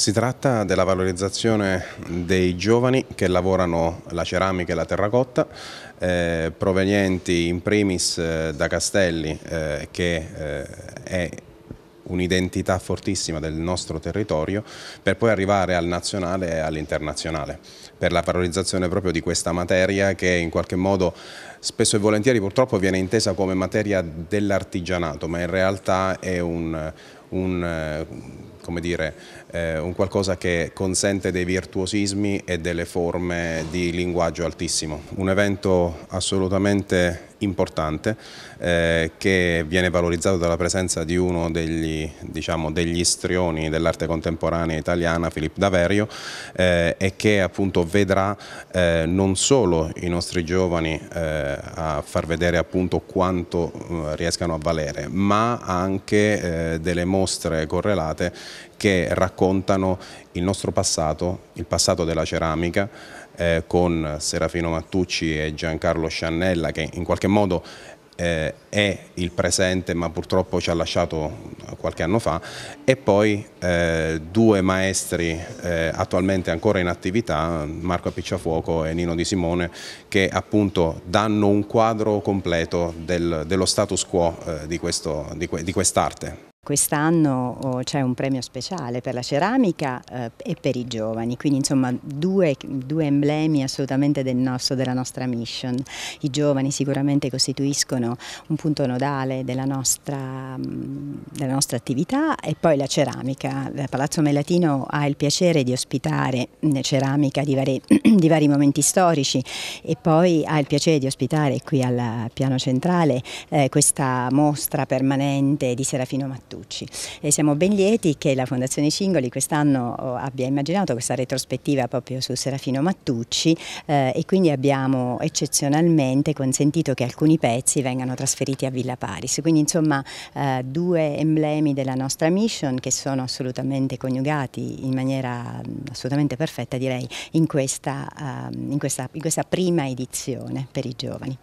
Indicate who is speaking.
Speaker 1: Si tratta della valorizzazione dei giovani che lavorano la ceramica e la terracotta, eh, provenienti in primis eh, da Castelli, eh, che eh, è un'identità fortissima del nostro territorio per poi arrivare al nazionale e all'internazionale per la valorizzazione proprio di questa materia che in qualche modo spesso e volentieri purtroppo viene intesa come materia dell'artigianato ma in realtà è un, un eh, come dire, eh, un qualcosa che consente dei virtuosismi e delle forme di linguaggio altissimo. Un evento assolutamente importante eh, che viene valorizzato dalla presenza di uno degli, diciamo, degli istrioni dell'arte contemporanea italiana, Filippo Daverio, eh, e che appunto vedrà eh, non solo i nostri giovani eh, a far vedere appunto quanto eh, riescano a valere, ma anche eh, delle mostre correlate che raccontano il nostro passato, il passato della ceramica, eh, con Serafino Mattucci e Giancarlo Sciannella che in qualche modo eh, è il presente ma purtroppo ci ha lasciato eh, qualche anno fa e poi eh, due maestri eh, attualmente ancora in attività, Marco Appicciafuoco e Nino Di Simone che appunto danno un quadro completo del, dello status quo eh, di, questo, di, que, di quest'arte
Speaker 2: quest'anno oh, c'è un premio speciale per la ceramica eh, e per i giovani, quindi insomma due, due emblemi assolutamente del nostro, della nostra mission. I giovani sicuramente costituiscono un punto nodale della nostra, mm, della nostra attività e poi la ceramica. Eh, Palazzo Melatino ha il piacere di ospitare mm, ceramica di vari, di vari momenti storici e poi ha il piacere di ospitare qui al piano centrale eh, questa mostra permanente di Serafino Mattù. Petrucci. E siamo ben lieti che la Fondazione Cingoli quest'anno oh, abbia immaginato questa retrospettiva proprio su Serafino Mattucci eh, e quindi abbiamo eccezionalmente consentito che alcuni pezzi vengano trasferiti a Villa Paris. Quindi insomma eh, due emblemi della nostra mission che sono assolutamente coniugati in maniera mm, assolutamente perfetta direi in questa, eh, in questa, in questa prima edizione per i giovani.